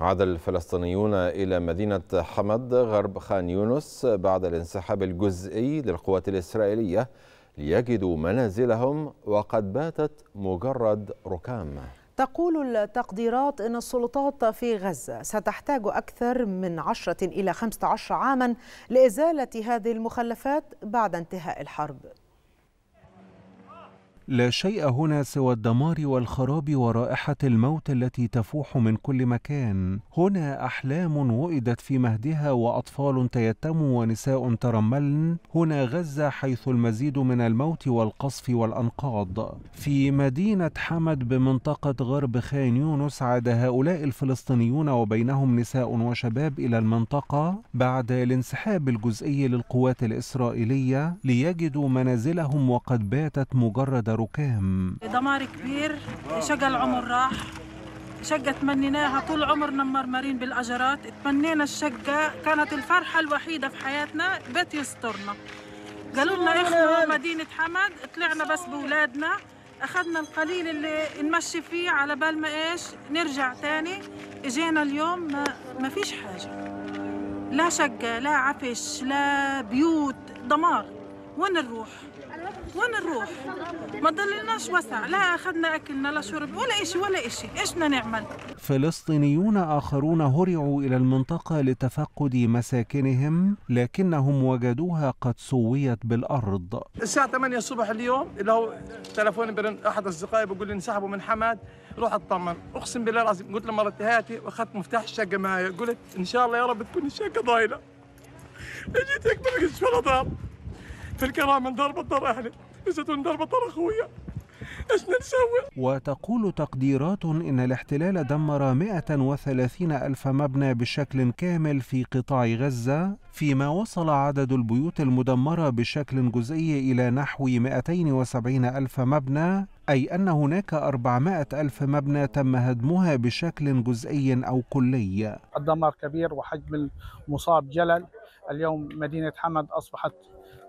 عاد الفلسطينيون إلى مدينة حمد غرب خان يونس بعد الانسحاب الجزئي للقوات الإسرائيلية ليجدوا منازلهم وقد باتت مجرد ركام تقول التقديرات أن السلطات في غزة ستحتاج أكثر من 10 إلى 15 عاما لإزالة هذه المخلفات بعد انتهاء الحرب لا شيء هنا سوى الدمار والخراب ورائحة الموت التي تفوح من كل مكان هنا أحلام وئدت في مهدها وأطفال تيتموا ونساء ترملن هنا غزة حيث المزيد من الموت والقصف والأنقاض في مدينة حمد بمنطقة غرب خان يونس عاد هؤلاء الفلسطينيون وبينهم نساء وشباب إلى المنطقة بعد الانسحاب الجزئي للقوات الإسرائيلية ليجدوا منازلهم وقد باتت مجرد ركام دمار كبير شقى العمر راح شقة تمنيناها طول عمرنا مرمرين بالأجرات تمنينا الشقة كانت الفرحة الوحيدة في حياتنا بيت يسترنا قالوا لنا اخلوا مدينة حمد طلعنا بس بولادنا أخذنا القليل اللي نمشي فيه على بال ما إيش نرجع تاني إجينا اليوم ما, ما فيش حاجة لا شقة لا عفش لا بيوت دمار وين نروح وين نروح ما ضللناش وسع لا اخذنا اكلنا لا شرب ولا شيء ولا شيء ايش بدنا نعمل فلسطينيون اخرون هرعوا الى المنطقه لتفقد مساكنهم لكنهم وجدوها قد سويت بالارض الساعه 8 الصبح اليوم اللي هو تلفوني برن احد اصدقائي بقول لي انسحبوا من حماد روح اطمن اقسم بالله العظيم قلت لمرتي هاتي واخذت مفتاح الشقه معي قلت ان شاء الله يا رب تكون الشقه ضايله اجيت اكبر مش ولا ضرب في الكرامة ضربة الدار أهلي من ضربة الدار أخويا ايش نسوي وتقول تقديرات إن الاحتلال دمر 130 ألف مبنى بشكل كامل في قطاع غزة فيما وصل عدد البيوت المدمرة بشكل جزئي إلى نحو 270 ألف مبنى أي أن هناك 400 ألف مبنى تم هدمها بشكل جزئي أو كلي الدمار كبير وحجم المصاب جلل اليوم مدينة حمد أصبحت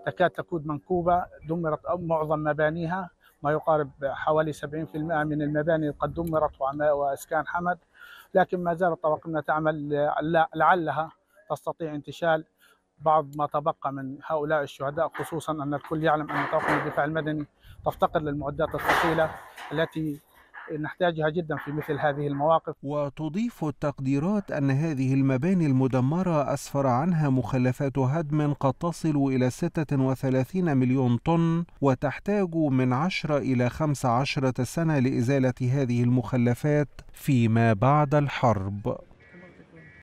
تكاد تكون منكوبة دمرت معظم مبانيها ما يقارب حوالي 70% من المباني قد دمرت واسكان حمد لكن ما زالت طواقمنا تعمل لعلها تستطيع انتشال بعض ما تبقى من هؤلاء الشهداء خصوصا ان الكل يعلم ان طواقم الدفاع المدني تفتقر للمعدات الثقيله التي نحتاجها جدا في مثل هذه المواقف وتضيف التقديرات أن هذه المباني المدمرة أسفر عنها مخلفات هدم قد تصل إلى 36 مليون طن وتحتاج من 10 إلى 15 سنة لإزالة هذه المخلفات فيما بعد الحرب